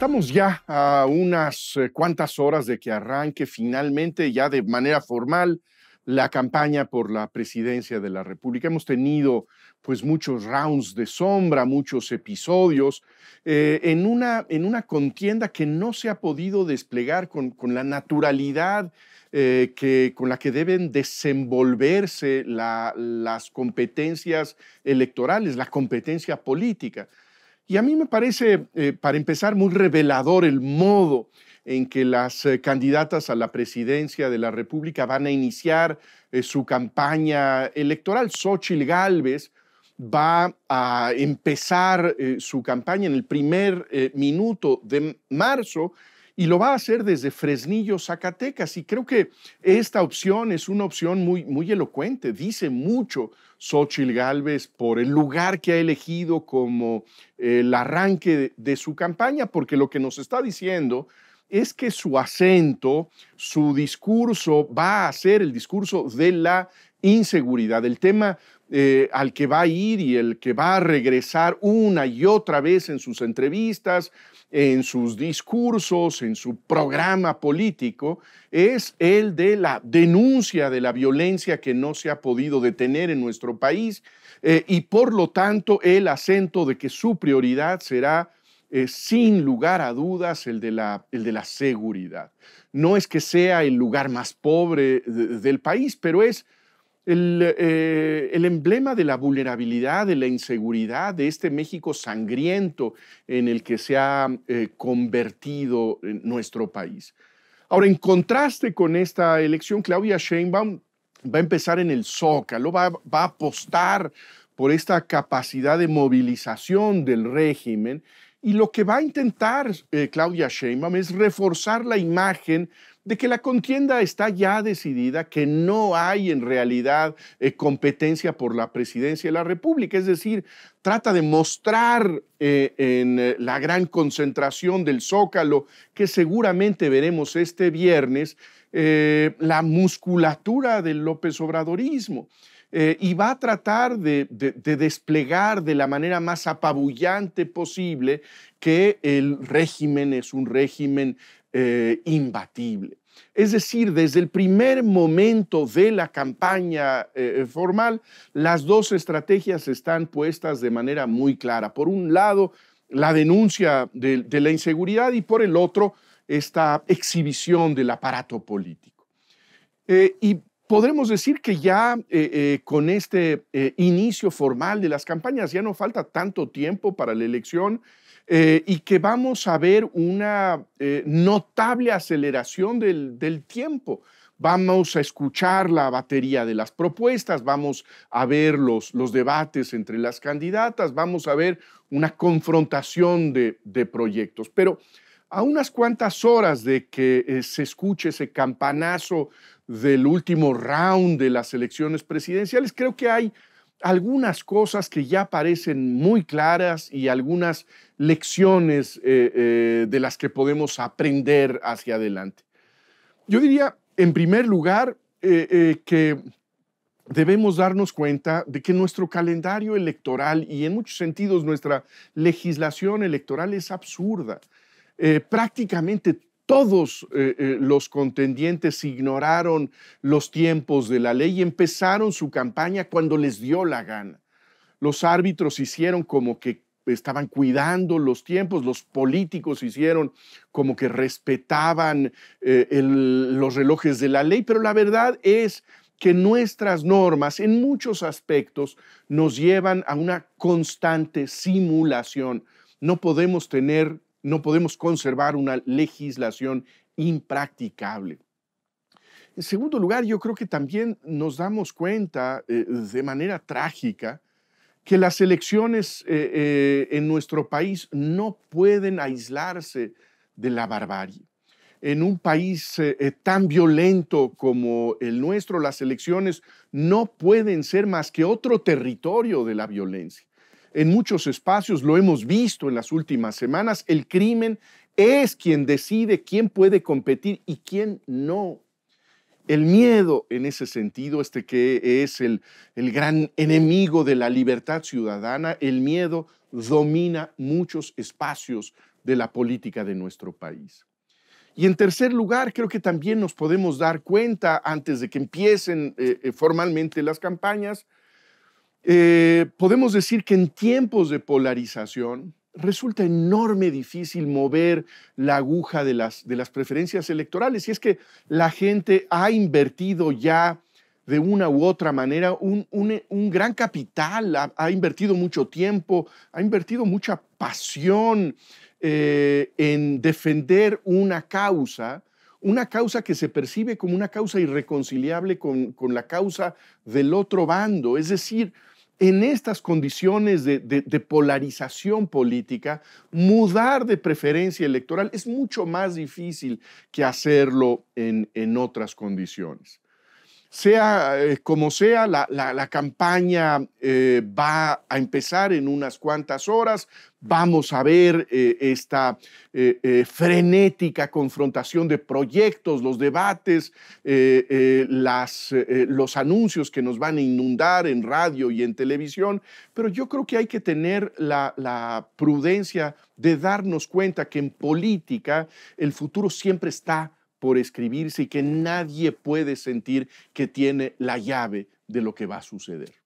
Estamos ya a unas eh, cuantas horas de que arranque finalmente, ya de manera formal, la campaña por la presidencia de la República. Hemos tenido pues muchos rounds de sombra, muchos episodios, eh, en, una, en una contienda que no se ha podido desplegar con, la naturalidad eh, que, con la que deben desenvolverse las competencias electorales, la competencia política. Y a mí me parece, eh, para empezar, muy revelador el modo en que las eh, candidatas a la presidencia de la República van a iniciar eh, su campaña electoral. Xochil Gálvez va a empezar su campaña en el primer minuto de marzo y lo va a hacer desde Fresnillo, Zacatecas. Y creo que esta opción es una opción muy, muy elocuente. Dice mucho Xochitl Galvez por el lugar que ha elegido como el arranque de, su campaña, porque lo que nos está diciendo es que su acento, su discurso va a ser el discurso de la inseguridad, el tema eh, al que va a ir y el que va a regresar una y otra vez en sus entrevistas, en sus discursos, en su programa político, es el de la denuncia de la violencia que no se ha podido detener en nuestro país eh, y por lo tanto el acento de que su prioridad será eh, sin lugar a dudas el de, la, seguridad. No es que sea el lugar más pobre del país, pero es el, eh, el, emblema de la vulnerabilidad, de la inseguridad, de este México sangriento en el que se ha eh, convertido eh, nuestro país. Ahora, en contraste con esta elección, Claudia Sheinbaum va a empezar en el Zócalo, va, va a apostar por esta capacidad de movilización del régimen y lo que va a intentar eh, Claudia Sheinbaum es reforzar la imagen de que la contienda está ya decidida, que no hay en realidad eh, competencia por la presidencia de la República. Es decir, trata de mostrar eh, en la gran concentración del Zócalo, que seguramente veremos este viernes, la musculatura del López Obradorismo. Eh, y va a tratar de, desplegar de la manera más apabullante posible que el régimen es un régimen eh, imbatible. Es decir, desde el primer momento de la campaña eh, formal, las dos estrategias están puestas de manera muy clara. Por un lado, la denuncia de, la inseguridad y por el otro, esta exhibición del aparato político. y podremos decir que ya eh, eh, con este eh, inicio formal de las campañas ya no falta tanto tiempo para la elección y que vamos a ver una notable aceleración del, tiempo vamos a escuchar la batería de las propuestas, vamos a ver los, debates entre las candidatas, vamos a ver una confrontación de, proyectos. Pero a unas cuantas horas de que se escuche ese campanazo del último round de las elecciones presidenciales, creo que hay algunas cosas que ya parecen muy claras y algunas lecciones eh, eh, de las que podemos aprender hacia adelante. Yo diría, en primer lugar, eh, que debemos darnos cuenta de que nuestro calendario electoral y en muchos sentidos nuestra legislación electoral es absurda. prácticamente todos eh, eh, los contendientes ignoraron los tiempos de la ley y empezaron su campaña cuando les dio la gana. Los árbitros hicieron como que estaban cuidando los tiempos, los políticos hicieron como que respetaban eh, los relojes de la ley, pero la verdad es que nuestras normas en muchos aspectos nos llevan a una constante simulación. No podemos tener no podemos conservar una legislación impracticable. En segundo lugar, yo creo que también nos damos cuenta eh, de manera trágica que las elecciones eh, eh, en nuestro país no pueden aislarse de la barbarie. En un país tan violento como el nuestro, las elecciones no pueden ser más que otro territorio de la violencia en muchos espacios, lo hemos visto en las últimas semanas, el crimen es quien decide quién puede competir y quién no. El miedo, en ese sentido, este que es el, gran enemigo de la libertad ciudadana, el miedo domina muchos espacios de la política de nuestro país. Y en tercer lugar, creo que también nos podemos dar cuenta, antes de que empiecen eh, eh, formalmente las campañas, eh, podemos decir que en tiempos de polarización resulta enorme difícil mover la aguja de las, de las preferencias electorales. Y es que la gente ha invertido ya de una u otra manera un, gran capital, ha, invertido mucho tiempo, ha invertido mucha pasión eh, en defender una causa, una causa que se percibe como una causa irreconciliable con, con la causa del otro bando. Es decir, en estas condiciones de, polarización política, mudar de preferencia electoral es mucho más difícil que hacerlo en otras condiciones sea eh, como sea, la, campaña eh, va a empezar en unas cuantas horas. Vamos a ver eh, esta frenética confrontación de proyectos, los debates, las, los anuncios que nos van a inundar en radio y en televisión, pero yo creo que hay que tener la, la prudencia de darnos cuenta que en política el futuro siempre está por escribirse y que nadie puede sentir que tiene la llave de lo que va a suceder.